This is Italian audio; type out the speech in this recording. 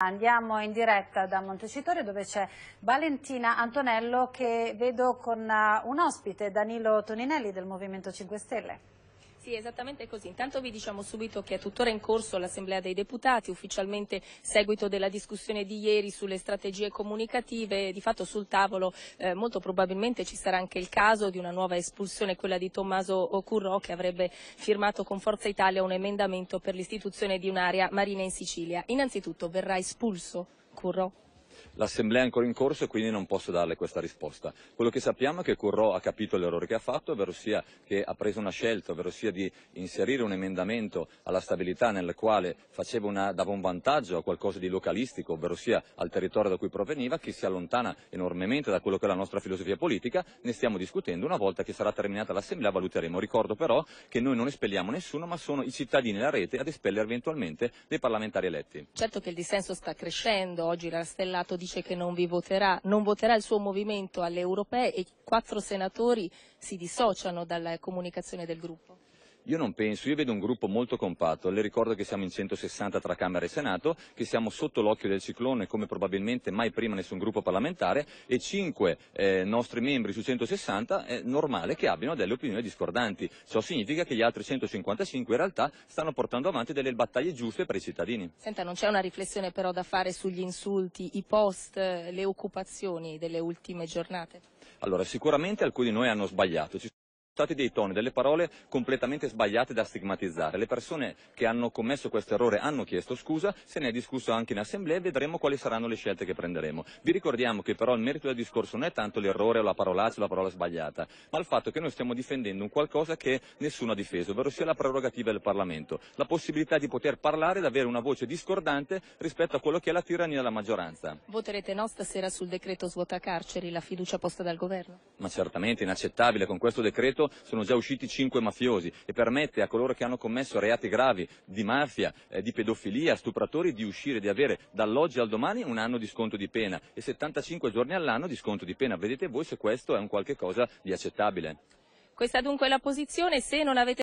Andiamo in diretta da Montecitorio dove c'è Valentina Antonello che vedo con eh, un ospite, Danilo Toninelli del Movimento 5 Stelle. Sì, esattamente così. Intanto vi diciamo subito che è tuttora in corso l'Assemblea dei Deputati, ufficialmente seguito della discussione di ieri sulle strategie comunicative. Di fatto sul tavolo eh, molto probabilmente ci sarà anche il caso di una nuova espulsione, quella di Tommaso Curro, che avrebbe firmato con Forza Italia un emendamento per l'istituzione di un'area marina in Sicilia. Innanzitutto verrà espulso Curro? L'assemblea è ancora in corso e quindi non posso darle questa risposta. Quello che sappiamo è che Currò ha capito l'errore che ha fatto, ovvero sia che ha preso una scelta, ovvero sia di inserire un emendamento alla stabilità nel quale una, dava un vantaggio a qualcosa di localistico, ovvero sia al territorio da cui proveniva, che si allontana enormemente da quello che è la nostra filosofia politica. Ne stiamo discutendo. Una volta che sarà terminata l'assemblea valuteremo. Ricordo però che noi non espelliamo nessuno, ma sono i cittadini e la rete ad espellere eventualmente dei parlamentari eletti. Certo che il dissenso sta crescendo, oggi era stellato dice che non vi voterà, non voterà il suo movimento alle europee e quattro senatori si dissociano dalla comunicazione del gruppo. Io non penso, io vedo un gruppo molto compatto, le ricordo che siamo in 160 tra Camera e Senato, che siamo sotto l'occhio del ciclone come probabilmente mai prima nessun gruppo parlamentare e cinque eh, nostri membri su 160 è normale che abbiano delle opinioni discordanti. Ciò significa che gli altri 155 in realtà stanno portando avanti delle battaglie giuste per i cittadini. Senta, non c'è una riflessione però da fare sugli insulti, i post, le occupazioni delle ultime giornate? Allora, sicuramente alcuni di noi hanno sbagliato stati dei toni, delle parole completamente sbagliate da stigmatizzare. Le persone che hanno commesso questo errore hanno chiesto scusa, se ne è discusso anche in assemblea e vedremo quali saranno le scelte che prenderemo. Vi ricordiamo che però il merito del discorso non è tanto l'errore o la parolaccia o la parola sbagliata, ma il fatto che noi stiamo difendendo un qualcosa che nessuno ha difeso, ovvero sia la prerogativa del Parlamento, la possibilità di poter parlare ed avere una voce discordante rispetto a quello che è la tirannia della maggioranza. Voterete no stasera sul decreto svuota carceri, la fiducia posta dal governo? Ma certamente inaccettabile, con questo decreto Stato sono già usciti cinque mafiosi e permette a coloro che hanno commesso reati gravi di mafia, eh, di pedofilia, stupratori di uscire, di avere dall'oggi al domani un anno di sconto di pena e 75 giorni all'anno di sconto di pena. Vedete voi se questo è un qualche cosa di accettabile. Questa dunque è la posizione, se non avete